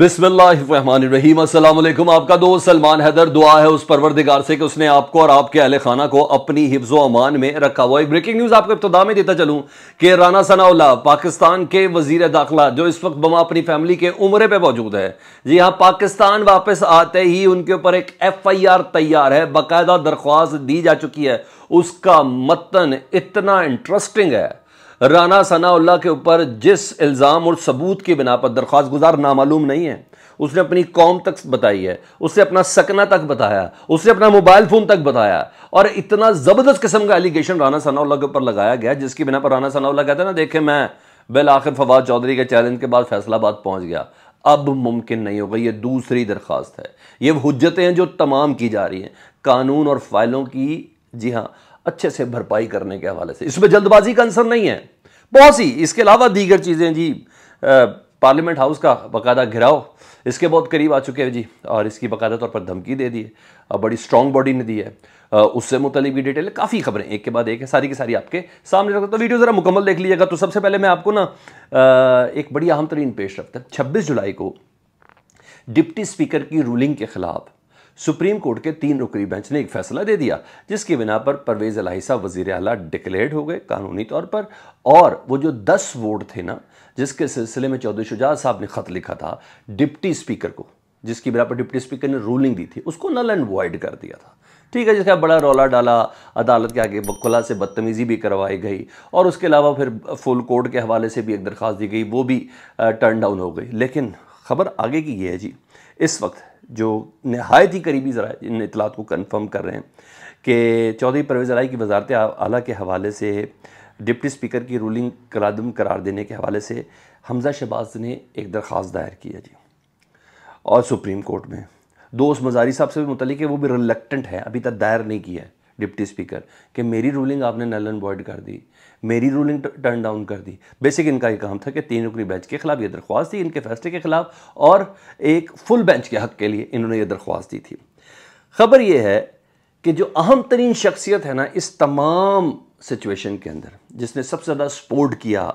बिस्मिल्लाहिर्रहमानिर्रहीम अस्सलाम आपका दोस्त सलमान हैदर दुआ है उस परवरदिगार से कि उसने आपको और आपके अहल खाना को अपनी हिफ्जो अमान में रखा हुआ एक ब्रेकिंग न्यूज़ आपको इब्तदा में देता चलूँ कि राना सनाउल्ला पाकिस्तान के वजीर दाखिला जो इस वक्त बमा अपनी फैमिली के उम्र पर मौजूद है जी हाँ पाकिस्तान वापस आते ही उनके ऊपर एक एफ आई आर तैयार है बाकायदा दरख्वास्त दी जा चुकी है उसका मतन इतना इंटरेस्टिंग है राना सनाउल्ला के ऊपर जिस इल्ज़ाम और सबूत की बिना पर दरख्वास्त गुजार नामालूम नहीं है उसने अपनी कौम तक बताई है उसने अपना सकना तक बताया उसने अपना मोबाइल फ़ोन तक बताया और इतना ज़बरदस्त किस्म का एलिगेशन राना सनाउल्ला के ऊपर लगाया गया जिसकी बिना पर राना सनाउल्ला कहते हैं ना देखे मैं बिल आखिर फवाद चौधरी के चैलेंज के बाद फैसलाबाद पहुंच गया अब मुमकिन नहीं होगा ये दूसरी दरख्वास्त है ये हजतें हैं जो तमाम की जा रही हैं कानून और फाइलों की जी हाँ अच्छे से भरपाई करने के हवाले से इसमें जल्दबाजी का आंसर नहीं है बहुत सी इसके अलावा दीगर चीज़ें जी पार्लियामेंट हाउस का बाकायदा घिराव इसके बहुत करीब आ चुके हैं जी और इसकी बाकायदा तौर पर धमकी दे दी है बड़ी स्ट्रॉन्ग बॉडी ने दी है उससे मुतलिक भी डिटेल काफ़ी खबरें एक के बाद एक है सारी की सारी आपके सामने रखता तो वीडियो ज़रा मुकम्मल देख लीजिएगा तो सबसे पहले मैं आपको ना एक बड़ी अहम तरीन पेश रफ्त है छब्बीस जुलाई को डिप्टी स्पीकर की रूलिंग के खिलाफ सुप्रीम कोर्ट के तीन रुकनी बेंच ने एक फैसला दे दिया जिसकी बिना पर परवेज़ साहब वजीर अला डिक्लेयर्ड हो गए कानूनी तौर पर और वो जो दस वोट थे ना जिसके सिलसिले में चौधरी शुजात साहब ने ख़त लिखा था डिप्टी स्पीकर को जिसकी बिना पर डिप्टी स्पीकर ने रूलिंग दी थी उसको नल एंड वॉइड कर दिया था ठीक है जिसका बड़ा रौला डाला अदालत के आगे बकुला से बदतमीज़ी भी करवाई गई और उसके अलावा फिर फुल कोर्ट के हवाले से भी एक दरख्वास्त दी गई वो भी टर्न डाउन हो गई लेकिन खबर आगे की ये है जी इस वक्त जो नहायत ही करीबी इन इतलात को कन्फर्म कर रहे हैं कि चौधरी परवेज़ अलाई की वजारत अली के हवाले से डिप्टी स्पीकर की रूलिंग करादम करार देने के हवाले से हमजा शहबाज ने एक दरख्वास्त दायर की है जी और सुप्रीम कोर्ट में दोस्त मजारी साहब से भी मुतलिक है वो भी रिलेक्टेंट है अभी तक दायर नहीं किया है डिप्टी स्पीकर कि मेरी रूलिंग आपने नल एंड वॉइड कर दी मेरी रूलिंग टर्न डाउन कर दी बेसिक इनका ये काम था कि तीन रुकनी बेंच के खिलाफ ये दरख्वास्त थी इनके फैसले के खिलाफ और एक फुल बेंच के हक के लिए इन्होंने ये दरख्वास्त दी थी खबर यह है कि जो अहम तरीन शख्सियत है ना इस तमाम सिचुएशन के अंदर जिसने सबसे ज़्यादा सपोर्ट किया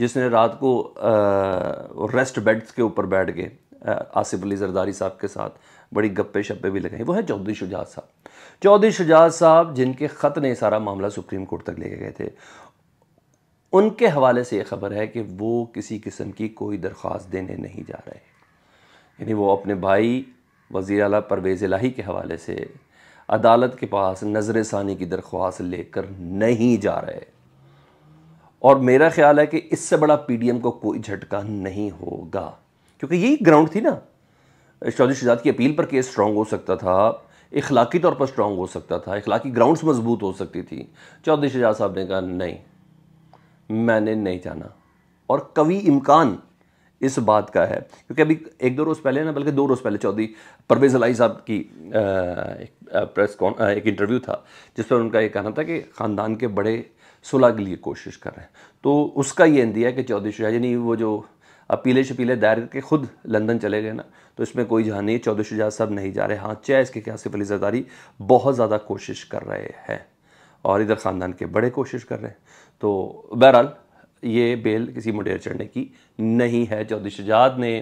जिसने रात को आ, रेस्ट बेड्स के ऊपर बैठ गए आसिफ अली जरदारी साहब के साथ बड़ी गप्पे शप्पे भी लगाई वो है चौधरी शुजात साहब चौधरी शुजात साहब जिनके ख़त ने सारा मामला सुप्रीम कोर्ट तक लेके गए थे उनके हवाले से ये खबर है कि वो किसी किस्म की कोई दरख्वास्त देने नहीं जा रहे यानी वो अपने भाई वज़ी अला परवेज़ लाही के हवाले से अदालत के पास नज़र सानी की दरख्वास्त लेकर नहीं जा रहे और मेरा ख्याल है कि इससे बड़ा पीडीएम को कोई झटका नहीं होगा क्योंकि यही ग्राउंड थी ना चौधरी शहजाद की अपील पर केस स्ट्रांग हो सकता था इखलाकी तौर पर स्ट्रॉग हो सकता था इखलाकी ग्राउंड्स मजबूत हो सकती थी चौधरी शहजाद साहब ने कहा नहीं मैंने नहीं जाना और कवि इम्कान इस बात का है क्योंकि अभी एक दो रोज़ पहले ना बल्कि दो रोज़ पहले चौधरी परवेज़ अलाई साहब की आ, एक, आ, प्रेस एक इंटरव्यू था जिस पर उनका ये कहना था कि ख़ानदान के बड़े सुलह के लिए कोशिश कर रहे हैं तो उसका ये दिया कि चौधरी शाह यानी वो जो अपीले शपीले दायर करके खुद लंदन चले गए ना तो इसमें कोई जहाँ नहीं चौधरी शुजात साहब नहीं जा रहे हाँ चाहे इसके क्या सिफली जरदारी बहुत ज़्यादा कोशिश कर रहे हैं और इधर ख़ानदान के बड़े कोशिश कर रहे हैं तो बहरहाल ये बेल किसी मुडेर चढ़ने की नहीं है चौधरी शुजात ने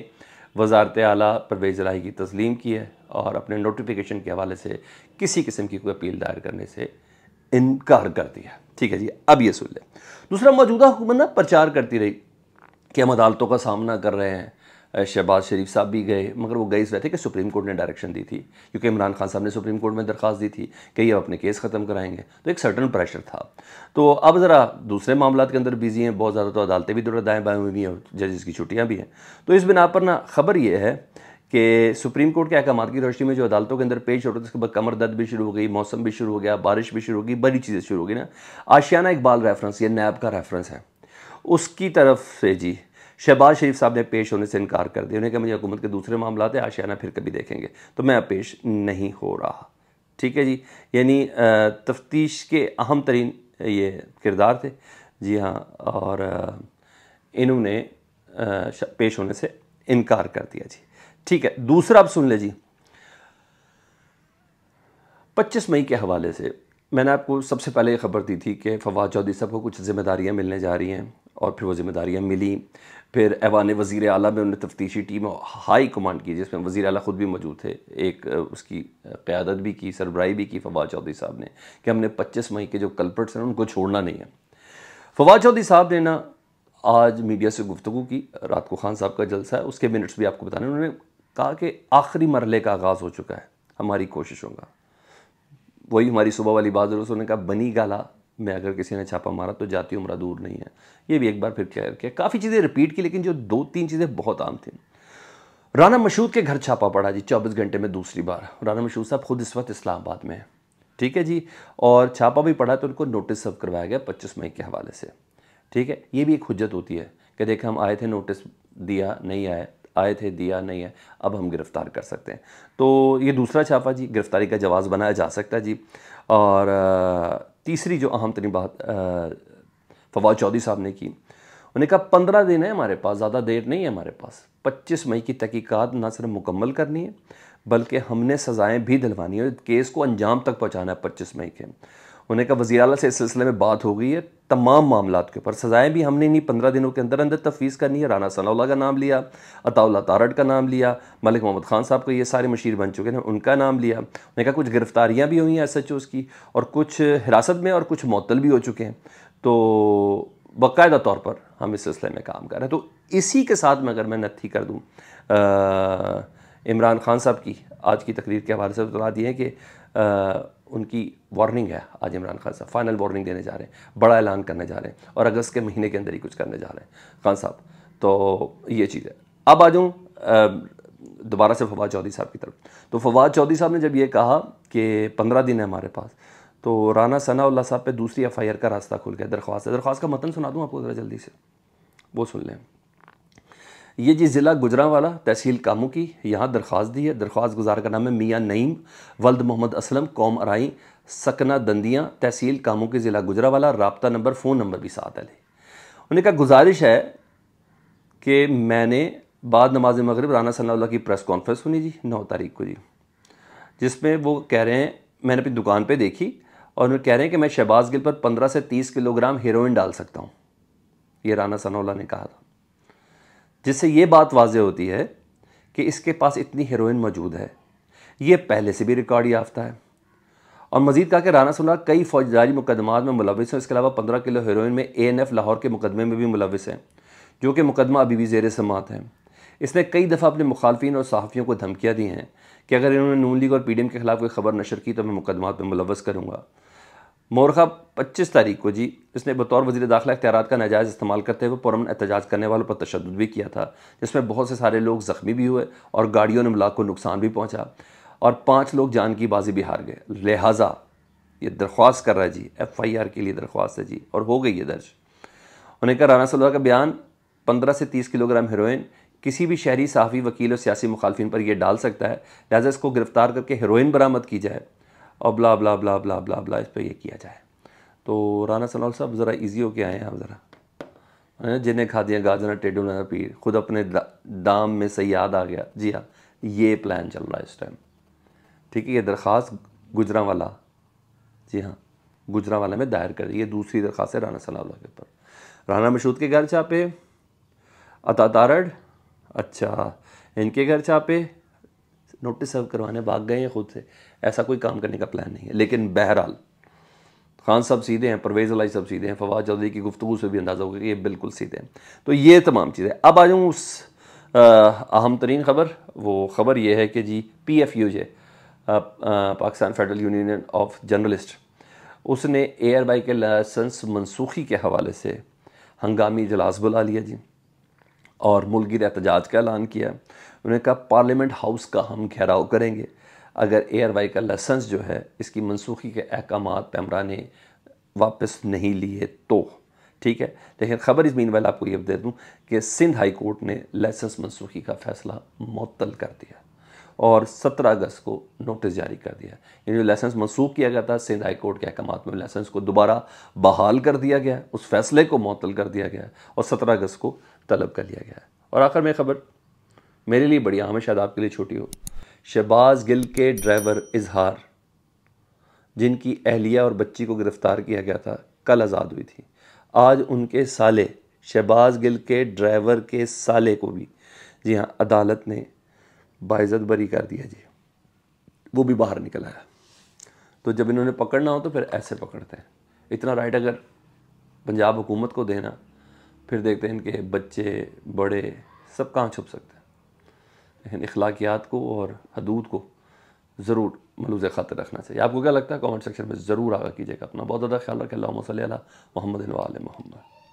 वजारत आला परवेज़ राही की तस्लीम की है और अपने नोटिफिकेशन के हवाले से किसी किस्म की कोई अपील दायर करने से इनकार कर दिया ठीक है जी अब ये सुन लें दूसरा मौजूदा हुकूमत ना प्रचार करती रही कि हम अदालतों का सामना कर रहे हैं शहबाज शरीफ साहब भी गए मगर वो गए इस थे कि सुप्रीम कोर्ट ने डायरेक्शन दी थी क्योंकि इमरान खान साहब ने सुप्रीम कोर्ट में दरख्वास्त दी थी कि ये अपने केस ख़त्म कराएंगे तो एक सर्टन प्रेशर था तो अब ज़रा दूसरे मामला के अंदर बिजी हैं बहुत ज़्यादा तो अदालतें भी थोड़ा तो दाएँ बाएँ हुई हैं जजेस की छुट्टियाँ भी हैं तो इस बिना पर ना खबर ये है कि सुप्रीम कोर्ट के अहकाम की रोशनी में जो अदालतों के अंदर पेश हो रहा था उसके बाद कमर दर्द भी शुरू हो गई मौसम भी शुरू हो गया बारिश भी शुरू हो गई बड़ी चीज़ें शुरू हो गई ना आशियाना इकबाल रेफरेंस ये नैब का रेफरेंस है उसकी तरफ से जी शहबाज शरीफ साहब ने पेश होने से इनकार कर दिया उन्हें कहा मुझे हुकूमत के दूसरे मामला थे आशियाना फिर कभी देखेंगे तो मैं अब पेश नहीं हो रहा ठीक है जी यानी तफ्तीश के अहम तरीन ये किरदार थे जी हाँ और इन्होंने पेश होने से इनकार कर दिया जी ठीक है दूसरा आप सुन ले जी 25 मई के हवाले से मैंने आपको सबसे पहले खबर दी थी कि फवाद चौधरी साहब को कुछ जिम्मेदारियां मिलने जा रही हैं और फिर वो जिम्मेदारियाँ मिली फिर ऐवान वज़ी अला में उन्होंने तफ्तीशी टीम हाई कमांड की जिसमें वज़ी अल ख़ुद भी मौजूद थे एक उसकी क़्यादत भी की सरबराई भी की फवाद चौधरी साहब ने कि हमने पच्चीस मई के जो कल्पर्ट्स हैं उनको छोड़ना नहीं है फवाद चौधरी साहब ने ना आज मीडिया से गुफ्तु की रात को खान साहब का जलसा है उसके मिनट्स भी आपको बताने उन्होंने कहा कि आखिरी मरले का आगाज़ हो चुका है हमारी कोशिशों का वही हमारी सुबह वाली बात उन्होंने कहा बनी गाला में अगर किसी ने छापा मारा तो जाती उम्र दूर नहीं है ये भी एक बार फिर क्लियर किया काफ़ी चीज़ें रिपीट की लेकिन जो दो तीन चीज़ें बहुत आम थी राना मशहूद के घर छापा पड़ा जी चौबीस घंटे में दूसरी बार राना मशहूद साहब खुद इस वक्त इस्लामाबाद में है ठीक है जी और छापा भी पड़ा तो उनको नोटिस सर्व करवाया गया पच्चीस मई के हवाले से ठीक है ये भी एक हजत होती है कि देखा हम आए थे नोटिस दिया नहीं आए आए थे दिया नहीं है अब हम गिरफ़्तार कर सकते हैं तो ये दूसरा छापा जी गिरफ़्तारी का जवाब बनाया जा सकता है जी और तीसरी जो अहम तरीन बात फवाद चौधरी साहब ने की उन्हें कहा पंद्रह दिन है हमारे पास ज़्यादा देर नहीं है हमारे पास पच्चीस मई की तहकीकात ना सिर्फ मुकम्मल करनी है बल्कि हमने सज़ाएँ भी दिलवानी है केस को अंजाम तक पहुँचाना है पच्चीस मई के उन्होंने कहा वजी अला से इस सिलसिले में बात हो गई है तमाम मामला के ऊपर सज़ाएं भी हमने इन्हीं पंद्रह दिनों के अंदर अंदर तफवीज़ करनी है राना सनाउल्ला का नाम लिया अताउल्ला तारड़ का नाम लिया मलिक मोहम्मद खान साहब का ये सारे मशीर बन चुके हैं उनका नाम लिया उन्होंने कहा कुछ गिरफ्तारियाँ भी हुई हैं एस एच ओज़ की और कुछ हिरासत में और कुछ मअतल भी हो चुके हैं तो बाकायदा तौर पर हम इस सिलसिले में काम कर रहे हैं तो इसी के साथ में अगर मैं नत्थी कर दूँ इमरान खान साहब की आज की तकरीर के हवाले से बता दिए कि उनकी वार्निंग है आज इमरान खान साहब फाइनल वार्निंग देने जा रहे हैं बड़ा ऐलान करने जा रहे हैं और अगस्त के महीने के अंदर ही कुछ करने जा रहे हैं खान साहब तो ये चीज़ है अब आ जाऊँ दोबारा से फवाद चौधरी साहब की तरफ तो फवाद चौधरी साहब ने जब ये कहा कि पंद्रह दिन है हमारे पास तो राना सना उल्ला साहब पे दूसरी एफ का रास्ता खुल गया दरख्वास्त है दरख्वास्त का मतन मतलब सुना दूँ आपको ज़रा जल्दी से वो सुन लें ये जी ज़िला गुजरा वाला तहसील कामू की यहाँ दरख्वास्त दी है दरख्वास्त गुजार का नाम है मियाँ नईम वल्द मोहम्मद असलम कौम आरई सकना दंदियाँ तहसील कामू के ज़िला गुजरा वाला रबता नंबर फ़ोन नंबर भी साथ है उन्हें कहा गुजारिश है कि मैंने बाद नमाज मगरब राना सल्ला की प्रेस कॉन्फ्रेंस सुनी जी नौ तारीख को जी जिसमें वो कह रहे हैं मैंने अपनी दुकान पर देखी और उन्हें कह रहे हैं कि मैं शहबाज गिल पर पंद्रह से तीस किलोग्राम हीरोइन डाल सकता हूँ ये राना सनौला ने कहा था जिससे ये बात वाजह होती है कि इसके पास इतनी हीरोइन मौजूद है ये पहले से भी रिकॉर्ड याफ्ता है और मजीद कहा कि राना सुना कई फौजदारी मुकदमात में मुलविस हैं इसके अलावा पंद्रह किलो हीरोइन में ए एन एफ लाहौर के मुकदमे में भी मुलविस हैं जो कि मुकदमा अभी भी जेर समात है इसने कई दफ़ा अपने मुखालफी और सहाफ़ियों को धमकियाँ दी हैं कि अगर इन्होंने नून लीग और पी डी एम के खिलाफ कोई खबर नशर की तो मैं मुकदमा में मुलवस करूँगा मोरखा पच्चीस तारीख को जी इसने बतौर वजी दाखिला इख्तियार का नाजायज़ इस्तेमाल करते हुए पुरमन एहतजाज करने वालों पर तशद भी किया था जिसमें बहुत से सारे लोग ज़ख्मी भी हुए और गाड़ियों ने मुलाक को नुकसान भी पहुँचा और पाँच लोग जान की बाजी भी हार गए लिहाजा ये दरख्वास्त कर रहा है जी एफ़ आई आर के लिए दरख्वास्त है जी और हो गई है दर्ज उन्हें कहा राना सल्ला का बयान पंद्रह से तीस किलोग्राम हेरोइन किसी भी शहरी सहाफ़ी वकील और सियासी मुखालफिन पर यह डाल सकता है लिहाजा इसको गिरफ्तार करके हेरोइन बरामद की जाए और ब्ला ब्ला बला ब्ला ब्ला ब्ला इस पर यह किया जाए तो राना सलाल साहब ज़रा ईजी होके आए हैं आप ज़रा जिन्हें खा दिया गाजर टेडू ना पीर खुद अपने दा, दाम में से याद आ गया जी हाँ ये प्लान चल रहा है इस टाइम ठीक है ये दरख्वास्त गुजरा वाला जी हाँ गुजरा वाला में दायर कर ये दूसरी दरख्वास्त है राना सलाल के ऊपर राना मशहूद के घर छापे अता तारड़ अच्छा इनके घर छापे नोटिस सर्व करवाने भाग गए हैं खुद से ऐसा कोई काम करने का प्लान नहीं है लेकिन बहरहाल खान साहब सीधे हैं परवेज़ अलाई साहब सीधे हैं फवाद चौधरी की गुफ्तु से भी अंदाज़ा होगा कि ये बिल्कुल सीधे हैं तो ये तमाम चीज़ें अब आ जाऊँ उस अहम तरीन ख़बर वो ख़बर ये है कि G P F U J Pakistan Federal Union of Journalist उसने एयर बाई के लाइसेंस मनसूखी के हवाले से हंगामी इजलास बुला लिया जी और मुलगी एहतजाज का ऐलान किया उन्होंने कहा पार्लियामेंट हाउस का हम घेराव करेंगे अगर ए आर वाई का लाइसेंस जो है इसकी मनसूखी के अहकाम पैमरा ने वापस नहीं लिए तो ठीक है लेकिन ख़बर इस मीन वाल आपको ये दे दूँ कि सिंध हाई कोर्ट ने लाइसेंस मनसूखी का फ़ैसला मअतल कर दिया और 17 अगस्त को नोटिस जारी कर दिया यानी लाइसेंस मनसूख किया गया था सिंध हाई कोर्ट के अहकाम में लाइसेंस को दोबारा बहाल कर दिया गया उस फैसले को मअतल कर दिया गया और 17 अगस्त को तलब कर लिया गया है और आखिर में खबर मेरे लिए बढ़िया हमें हाँ, शायद आपके लिए छोटी हो शहबाज गिल के ड्राइवर इजहार जिनकी अहलिया और बच्ची को गिरफ्तार किया गया था कल आज़ाद हुई थी आज उनके साले शहबाज गिल के ड्राइवर के साले को भी जी हाँ अदालत ने बाइज़त बरी कर दिया जी वो भी बाहर निकल आया तो जब इन्होंने पकड़ना हो तो फिर ऐसे पकड़ते हैं इतना राइट अगर पंजाब हुकूमत को देना फिर देखते हैं इनके बच्चे बड़े सब कहाँ छुप सकते हैं लेकिन अखलाकियात को और हदूद को ज़रूर मलूज़ ख़ातर रखना चाहिए आपको क्या लगता है कमेंट सेक्शन में ज़रूर आगा कीजिएगा अपना बहुत ज़्यादा ख्याल रखें मोहम्मद मोहम्मद